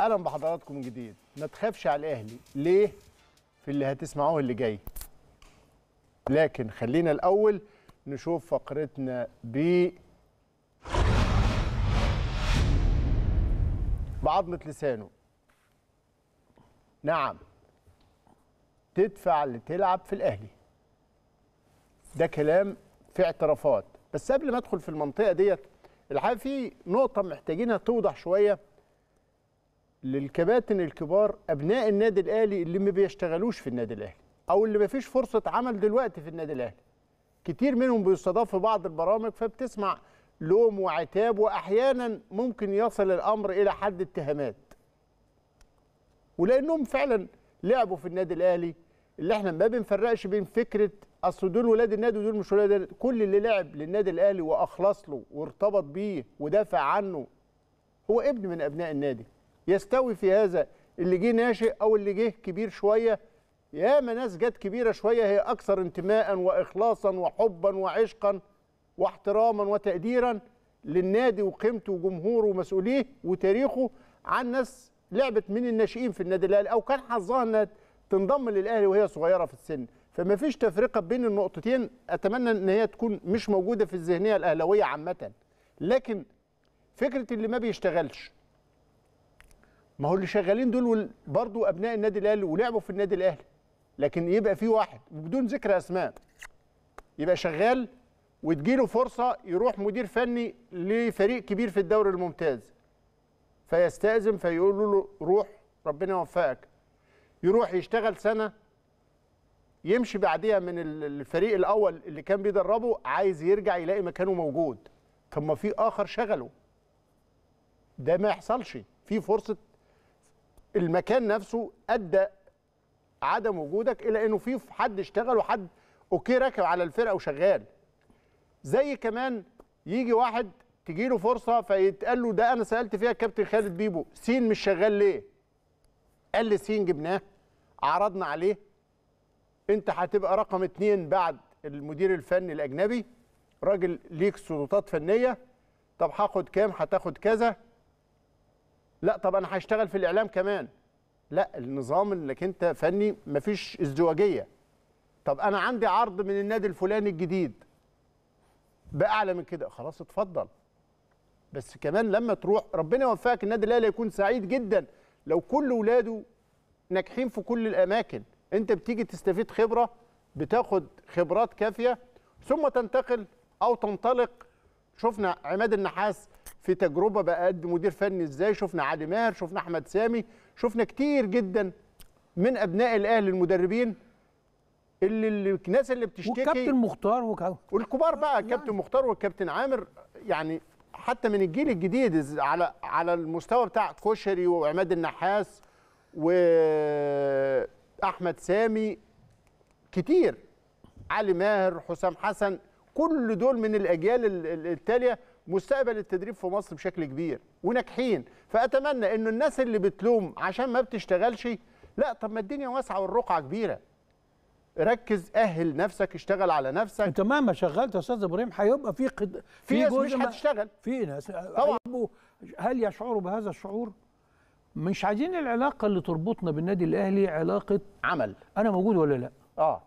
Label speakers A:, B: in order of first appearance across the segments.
A: اهلا بحضراتكم من جديد ما تخافش على الاهلي ليه في اللي هتسمعوه اللي جاي لكن خلينا الاول نشوف فقرتنا ب بعضمه لسانه نعم تدفع لتلعب في الاهلي ده كلام في اعترافات بس قبل ما ادخل في المنطقه ديت الحقيقه في نقطه محتاجينها توضح شويه للكباتن الكبار ابناء النادي الاهلي اللي ما بيشتغلوش في النادي الاهلي او اللي ما فيش فرصه عمل دلوقتي في النادي الاهلي كتير منهم بيستضاف في بعض البرامج فبتسمع لوم وعتاب واحيانا ممكن يصل الامر الى حد اتهامات ولانهم فعلا لعبوا في النادي الاهلي اللي احنا ما بنفرقش بين فكره اصل دول ولاد النادي ودول مش ولاد النادي كل اللي لعب للنادي الاهلي واخلص له وارتبط بيه ودافع عنه هو ابن من ابناء النادي يستوي في هذا اللي جه ناشئ او اللي جه كبير شويه ياما ناس جت كبيره شويه هي اكثر انتماء واخلاصا وحبا وعشقا واحتراما وتقديرا للنادي وقيمته وجمهوره ومسؤوليه وتاريخه عن ناس لعبت من الناشئين في النادي الاهلي او كان حظها انها تنضم للاهلي وهي صغيره في السن فما فيش تفرقه بين النقطتين اتمنى ان هي تكون مش موجوده في الذهنيه الاهلاويه عامه لكن فكره اللي ما بيشتغلش ما هو اللي شغالين دول برضه ابناء النادي الاهلي ولعبوا في النادي الاهلي لكن يبقى في واحد بدون ذكر اسماء يبقى شغال وتجيله فرصه يروح مدير فني لفريق كبير في الدوري الممتاز فيستاذن فيقول له روح ربنا يوفقك يروح يشتغل سنه يمشي بعديها من الفريق الاول اللي كان بيدربه عايز يرجع يلاقي مكانه موجود طب ما في اخر شغله ده ما يحصلش في فرصه المكان نفسه ادى عدم وجودك الى انه في حد اشتغل وحد اوكي راكب على الفرقه وشغال زي كمان يجي واحد تجي له فرصه فيتقال له ده انا سالت فيها الكابتن خالد بيبو سين مش شغال ليه قال لي سين جبناه عرضنا عليه انت هتبقى رقم اتنين بعد المدير الفني الاجنبي راجل ليك سلطات فنيه طب هاخد كام هتاخد كذا لا طب انا هشتغل في الاعلام كمان لا النظام انك انت فني مفيش ازدواجيه طب انا عندي عرض من النادي الفلاني الجديد باعلى من كده خلاص اتفضل بس كمان لما تروح ربنا يوفقك النادي الاهلي يكون سعيد جدا لو كل ولاده ناجحين في كل الاماكن انت بتيجي تستفيد خبره بتاخد خبرات كافيه ثم تنتقل او تنطلق شفنا عماد النحاس في تجربه بقى قد مدير فني ازاي شفنا علي ماهر شفنا احمد سامي شفنا كتير جدا من ابناء الاهلي المدربين اللي الناس اللي بتشتكي والكابتن مختار والكبار بقى الكابتن يعني. مختار والكابتن عامر يعني حتى من الجيل الجديد على على المستوى بتاع كشري وعماد النحاس واحمد سامي كتير علي ماهر حسام حسن كل دول من الاجيال التاليه مستقبل التدريب في مصر بشكل كبير وناجحين فاتمنى ان الناس اللي بتلوم عشان ما بتشتغلش لا طب ما الدنيا واسعه والرقعه كبيره ركز اهل نفسك اشتغل على نفسك انت مهما شغلت يا استاذ ابراهيم هيبقى
B: في قد... في ناس مش هتشتغل في ناس طبعا هل يشعروا بهذا الشعور؟ مش عايزين العلاقه اللي تربطنا بالنادي الاهلي علاقه عمل انا موجود ولا لا؟ اه,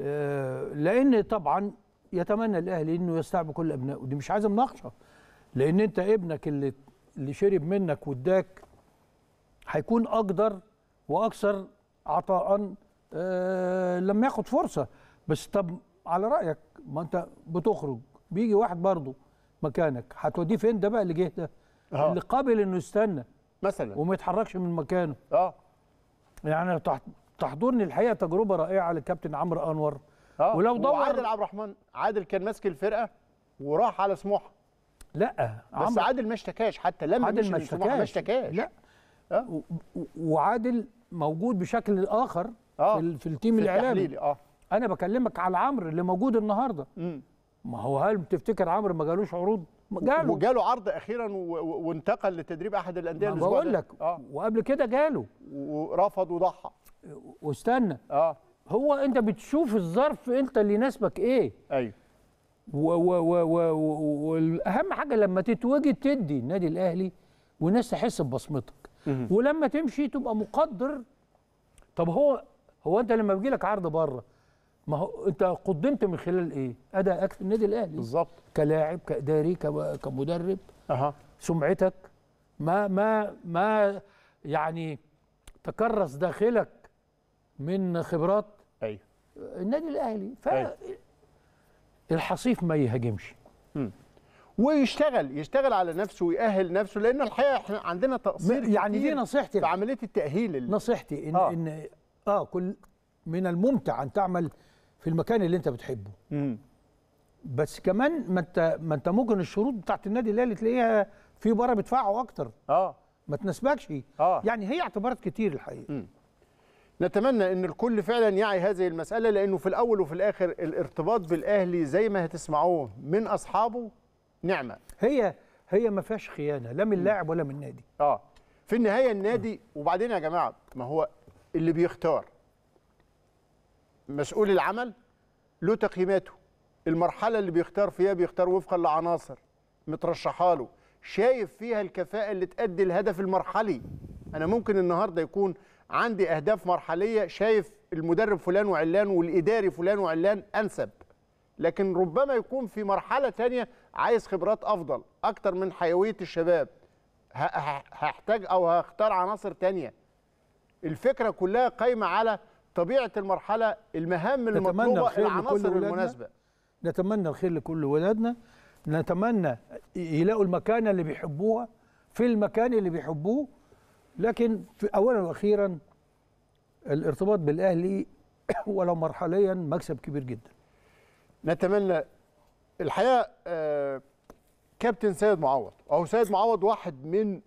B: آه لان طبعا يتمنى الاهلي انه يستعب كل ابنائه ودي مش عايزه مناقشه لان انت ابنك اللي اللي شرب منك واداك هيكون اقدر واكثر عطاء أه لما ياخد فرصه بس طب على رايك ما انت بتخرج بيجي واحد برضه مكانك هتوديه فين ده بقى اللي جه ده آه. اللي قابل انه يستنى مثلا وما يتحركش من مكانه اه يعني تحضرني الحقيقه تجربه
A: رائعه للكابتن عمرو انور آه. ولو دور عادل عبد الرحمن عادل كان ماسك الفرقه وراح على سموحه لا بس عمر. عادل ما اشتكاش حتى لما عادل ما اشتكاش
B: لا آه. وعادل موجود بشكل اخر آه. في التيم في الاعلامي اه انا بكلمك على عمرو اللي موجود النهارده ما هو هل
A: بتفتكر عمرو ما جالوش عروض جاله وجاله عرض اخيرا وانتقل لتدريب احد الانديه الاسبوع بقول لك
B: آه. وقبل كده جاله ورفض وضحى واستنى اه هو انت بتشوف الظرف انت اللي يناسبك ايه ايوه واهم حاجه لما تتوجد تدي النادي الاهلي والناس تحس ببصمتك ولما تمشي تبقى مقدر طب هو هو انت لما بيجي لك عرض بره ما هو انت قدمت من خلال ايه؟ ادائك في النادي الاهلي بالظبط كلاعب كاداري كمدرب اها سمعتك ما ما ما يعني تكرس داخلك من خبرات
A: ايوه النادي الاهلي ف أيوه. الحصيف ما يهاجمش ويشتغل يشتغل على نفسه ويأهل نفسه لان الحقيقه احنا عندنا تقصير يعني دي نصيحتي في عمليه التاهيل اللي نصيحتي ان آه. ان اه كل
B: من الممتع ان تعمل في المكان اللي انت بتحبه مم. بس كمان ما انت ما انت ممكن الشروط بتاعت النادي الاهلي تلاقيها في بره بيدفعوا اكتر اه ما
A: تناسبكش اه يعني هي اعتبارات كتير الحقيقه مم. نتمنى ان الكل فعلا يعي هذه المساله لانه في الاول وفي الاخر الارتباط بالاهلي زي ما هتسمعوه من اصحابه نعمه هي هي ما فيهاش خيانه لا من اللاعب ولا من النادي اه في النهايه النادي وبعدين يا جماعه ما هو اللي بيختار مسؤول العمل له تقييماته المرحله اللي بيختار فيها بيختار وفقا لعناصر مترشحه له شايف فيها الكفاءه اللي تؤدي الهدف المرحلي انا ممكن النهارده يكون عندي اهداف مرحليه شايف المدرب فلان وعلان والاداري فلان وعلان انسب لكن ربما يكون في مرحله تانية عايز خبرات افضل اكتر من حيويه الشباب هحتاج او هختار عناصر تانية الفكره كلها قايمه على طبيعه المرحله المهام المطلوبه العناصر المناسبه
B: نتمنى الخير لكل ولادنا نتمنى يلاقوا المكانه اللي بيحبوها في المكان اللي بيحبوه لكن في اولا واخيرا الارتباط بالاهلي
A: ولو مرحليا مكسب كبير جدا نتمنى الحقيقه آه، كابتن سيد معوض اهو سيد معوض واحد من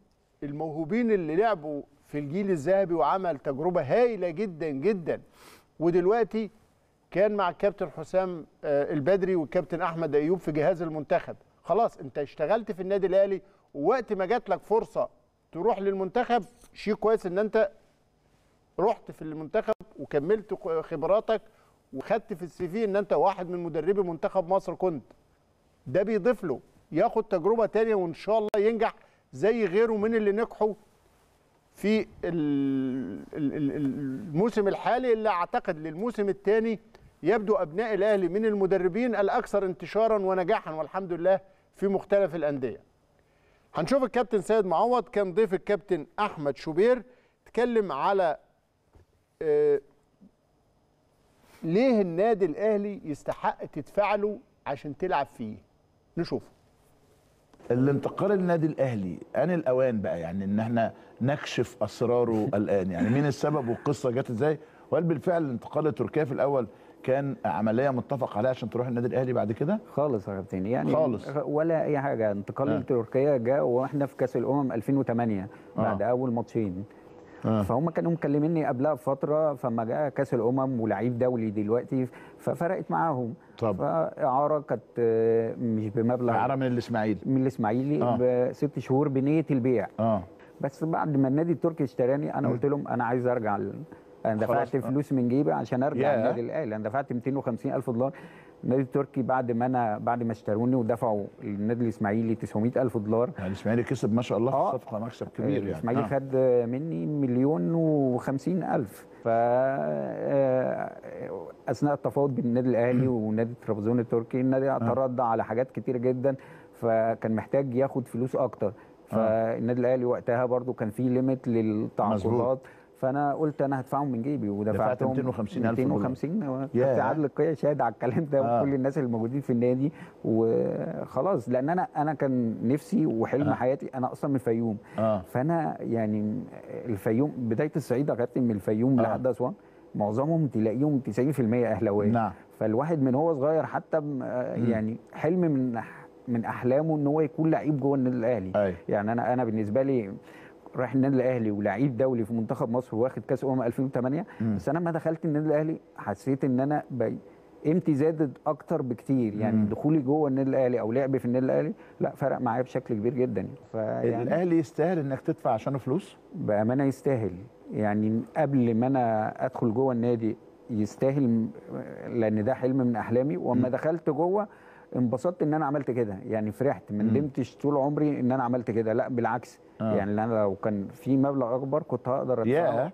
A: الموهوبين اللي لعبوا في الجيل الذهبي وعمل تجربه هائله جدا جدا ودلوقتي كان مع الكابتن حسام آه، البدري والكابتن احمد ايوب في جهاز المنتخب خلاص انت اشتغلت في النادي الاهلي ووقت ما جات لك فرصه تروح للمنتخب شيء كويس ان انت رحت في المنتخب وكملت خبراتك وخدت في السي في ان انت واحد من مدربي منتخب مصر كنت ده بيضيف له ياخد تجربه تانية وان شاء الله ينجح زي غيره من اللي نجحوا في الموسم الحالي اللي اعتقد للموسم الثاني يبدو ابناء الاهلي من المدربين الاكثر انتشارا ونجاحا والحمد لله في مختلف الانديه هنشوف الكابتن سيد معوض كان ضيف الكابتن احمد شوبير اتكلم على آه، ليه النادي الاهلي يستحق له عشان تلعب فيه نشوف الانتقال النادي الاهلي ان الاوان بقى يعني ان احنا نكشف اسراره الان يعني مين السبب والقصه جت ازاي وهل بالفعل الانتقال لتركيا في الاول كان عمليه متفق عليها عشان تروح النادي الاهلي بعد كده خالص يا كابتن يعني خالص
C: ولا اي حاجه انتقال آه. لتركيا جاء واحنا في كاس الامم 2008 آه. بعد آه. اول ماتشين آه. فهم كانوا مكلميني قبلها بفتره فما جاء كاس الامم ولعيب دولي دلوقتي ففرقت معاهم طب فاعاره كانت آه، مش بمبلغ اعاره من الاسماعيلي من الاسماعيلي آه. بست شهور بنيه البيع آه. بس بعد ما النادي التركي اشتراني انا قلت لهم انا عايز ارجع انا دفعت آه. فلوس من جيبي عشان ارجع النادي الاهلي انا دفعت 250 الف دولار النادي التركي بعد ما انا بعد ما اشتروني ودفعوا للنادي الاسماعيلي 900 الف دولار يعني الاسماعيلي كسب ما شاء الله آه صفقه مكسب كبير آه، يعني الاسماعيلي آه. خد مني مليون و50 الف ف آه، اثناء التفاوض بين النادي الاهلي ونادي ترابزون التركي النادي اعترض آه. على حاجات كتير جدا فكان محتاج ياخد فلوس اكتر فالنادي الاهلي وقتها برضو كان في ليميت للتعاقدات فانا قلت انا هدفعهم من جيبي ودفعتهم 250 الف 250 كابتن عادل القيعي شاهد على الكلام ده آه. وكل الناس اللي موجودين في النادي وخلاص لان انا انا كان نفسي وحلم آه. حياتي انا اصلا من الفيوم آه. فانا يعني الفيوم بدايه الصعيد يا كابتن من الفيوم آه. لحد اسوان معظمهم تلاقيهم 90% اهلاويه نعم فالواحد من هو صغير حتى آه، يعني حلم من من احلامه ان هو يكون لعيب جوه النادي الاهلي يعني انا انا بالنسبه لي رايح النادي الاهلي ولعيب دولي في منتخب مصر واخد كاس امم 2008 مم. بس انا لما دخلت النادي الاهلي حسيت ان انا قيمتي زادت اكتر بكتير يعني مم. دخولي جوه النادي الاهلي او لعبي في النادي الاهلي لا فرق معايا بشكل كبير جدا يعني الاهلي
A: يستاهل انك تدفع عشانه
C: فلوس بامانه يستاهل يعني قبل ما انا ادخل جوه النادي يستاهل لان ده حلم من احلامي واما دخلت جوه انبسطت ان انا عملت كده يعني فرحت ما ندمتش طول عمري ان انا عملت كده لا بالعكس آه. يعني انا لو كان في مبلغ اكبر كنت هقدر ادفعه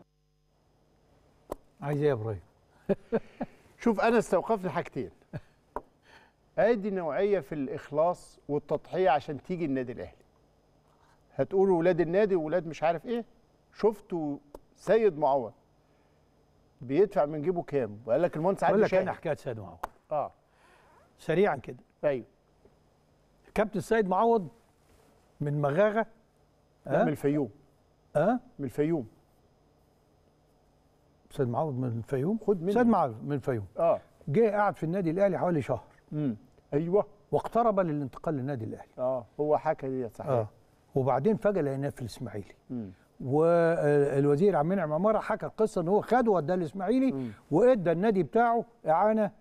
A: عايز ايه يا ابراهيم شوف انا استوقفت حاجتين ادي نوعيه في الاخلاص والتضحيه عشان تيجي النادي الاهلي هتقولوا ولاد النادي وولاد مش عارف ايه شفتوا سيد معوض بيدفع من جيبه كام وقال لك المهندس عادل شاهد لك انا حكايه سيد معوض اه سريعا كده ايوه
B: كابتن سيد معوض من مغاغه أه؟ من الفيوم اه من الفيوم سيد معوض من الفيوم خد منه سيد معوض من الفيوم اه جه قعد في النادي الاهلي حوالي شهر امم ايوه واقترب للانتقال للنادي الاهلي
A: اه هو حكى دي صحيح اه
B: وبعدين فجاه لقيناه في الاسماعيلي والوزير عبد المنعم عماره حكى القصه ان هو خد وداه الاسماعيلي وادى
A: النادي بتاعه اعانه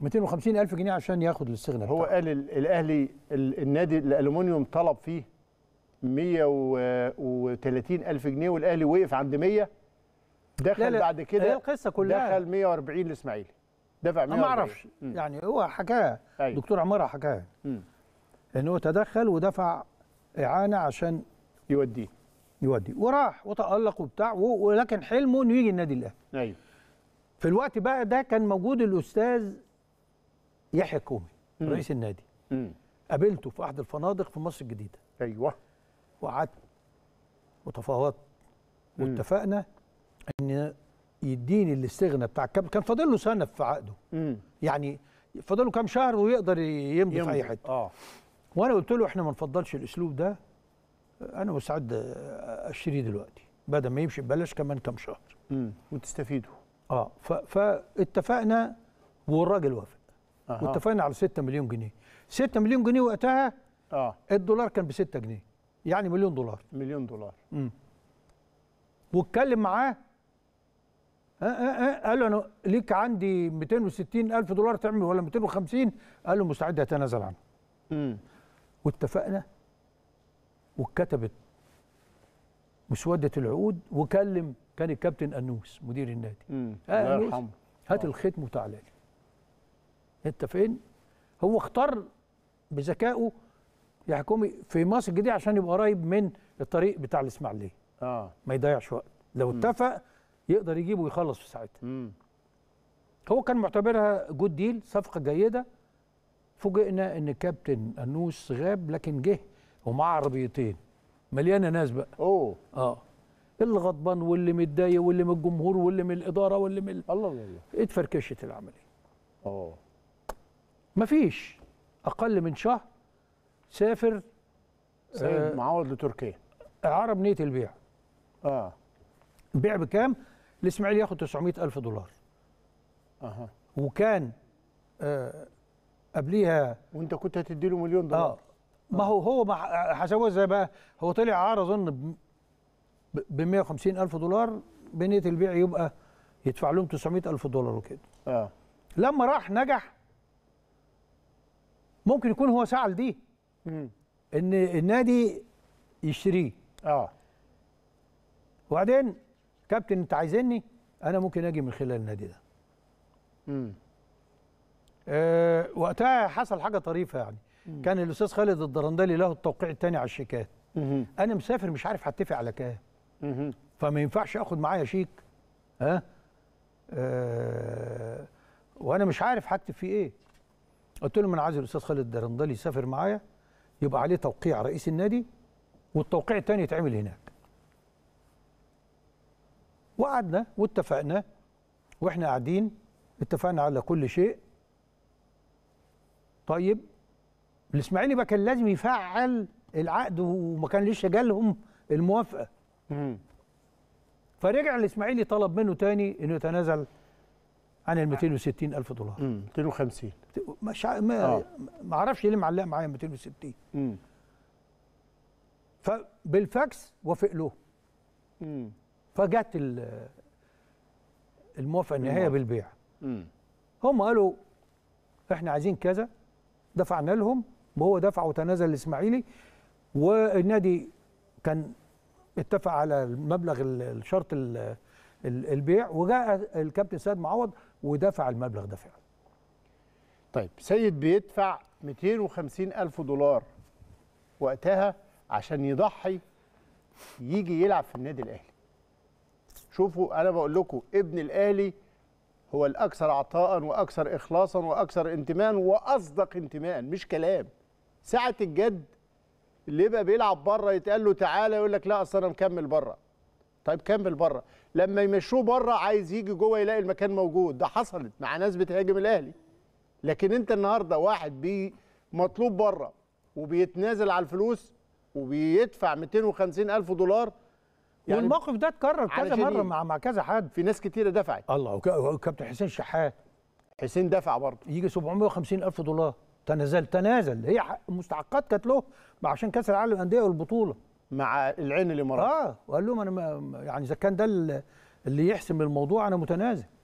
A: 250 الف جنيه عشان ياخد الاستغناء هو قال الاهلي النادي الالومنيوم طلب فيه 130 الف جنيه والاهلي وقف عند 100 دخل لا لا بعد كده هي القصه كلها دخل 140 الاسماعيلي دفع 140 ما اعرفش يعني هو حكاها أيوه. دكتور عماره حكاها
B: ان هو تدخل ودفع اعانه عشان يوديه يودي وراح وتالق وبتاع ولكن حلمه انه يجي النادي الاهلي ايوه في الوقت بقى ده كان موجود الاستاذ يحيى كومي رئيس النادي قابلته في احد الفنادق في مصر الجديده ايوه وقعدت وتفاوضت واتفقنا ان يديني الاستغنى بتاع كم كان فاضل له سنه في عقده مم. يعني فاضل له كام شهر ويقدر يمضي في اي حته اه وانا قلت له احنا ما نفضلش الاسلوب ده انا مستعد اشتريه دلوقتي بدل ما يمشي ببلاش كمان كام شهر امم وتستفيدوا اه فاتفقنا والراجل وافق أه. واتفقنا على 6 مليون جنيه 6 مليون جنيه وقتها اه الدولار كان ب 6 جنيه يعني مليون دولار مليون دولار امم واتكلم معاه آه آه آه قال له انا ليك عندي 260 الف دولار تعمل ولا 250 قال له مستعد اتنازل عنه امم واتفقنا واتكتبت مسوده العقود وكلم كان الكابتن انوس مدير النادي امم الله يرحمه هات آه. الختم وتعالى لي انت فين هو اختار بذكائه يا حكومي في مصر الجديده عشان يبقى قريب من الطريق بتاع الاسماعيليه اه ما يضيعش وقت لو اتفق يقدر يجيبه ويخلص في ساعتها هو كان معتبرها جود ديل صفقه جيده فوجئنا ان كابتن انوس غاب لكن جه ومعاه عربيتين مليانه ناس بقى اوه اه اللي غضبان واللي متضايق واللي من الجمهور واللي من الاداره واللي من الله الله الله اتفركشت العمليه اه مفيش اقل من شهر سافر سيد آه معوض لتركيا عرب نيه البيع اه بيع بكام الاسماعيلي ياخد 900 الف دولار اها وكان آه قبليها وانت كنت هتدي له مليون آه، دولار آه. ما هو هو ما حسبوها ازاي بقى هو طلع عار اظن ب 150 الف دولار بنيه البيع يبقى يدفع لهم 900 الف دولار وكده اه لما راح نجح ممكن يكون هو سعى لدي ان النادي يشتريه اه وبعدين كابتن انت عايزني انا ممكن اجي من خلال النادي ده امم أه وقتها حصل حاجه طريفه يعني مم. كان الاستاذ خالد الدرندلي له التوقيع الثاني على الشيكات مم. انا مسافر مش عارف هتفق على كام فما ينفعش اخد معايا شيك ها أه؟ أه وانا مش عارف هكتب فيه ايه قلت لهم انا عايز الاستاذ خالد الدرندلي يسافر معايا يبقى عليه توقيع رئيس النادي والتوقيع الثاني يتعمل هناك وقعدنا واتفقنا واحنا قاعدين اتفقنا على كل شيء طيب الاسماعيلي بقى كان لازم يفعل العقد وما كان ليش جالهم الموافقه فرجع الاسماعيلي طلب منه تاني انه يتنازل عن ال 260 آه. الف دولار 250 مش ما آه. ما اعرفش ليه معلق معايا 260 فبالفاكس وافق له فجت الموافقه النهائيه بالبيع هم قالوا احنا عايزين كذا دفعنا لهم وهو دفع وتنازل الاسماعيلي والنادي كان اتفق على المبلغ الشرط البيع وجاء الكابتن سيد معوض
A: ودفع المبلغ ده فعلا طيب سيد بيدفع 250 ألف دولار وقتها عشان يضحي يجي يلعب في النادي الأهلي شوفوا أنا بقول لكم ابن الأهلي هو الأكثر عطاء وأكثر إخلاصا وأكثر انتماء وأصدق انتماء مش كلام ساعة الجد اللي يبقى بيلعب بره يتقال له تعالى يقول لك لا أصل أنا مكمل بره طيب كمل بره لما يمشوه بره عايز يجي جوه يلاقي المكان موجود ده حصلت مع ناس بتهاجم الاهلي لكن انت النهارده واحد بي مطلوب بره وبيتنازل على الفلوس وبيدفع 250 الف دولار يعني والموقف ده اتكرر كذا مره إيه؟ مع مع كذا حد في ناس كتيره دفعت
B: الله وكابتن حسين شحات حسين دفع برضه يجي 750 الف دولار تنازل تنازل هي مستحقات كانت له عشان كاس العالم للانديه والبطوله مع العين الاماراتي اه وقال لهم انا ما يعني اذا كان ده اللي يحسم الموضوع انا متنازل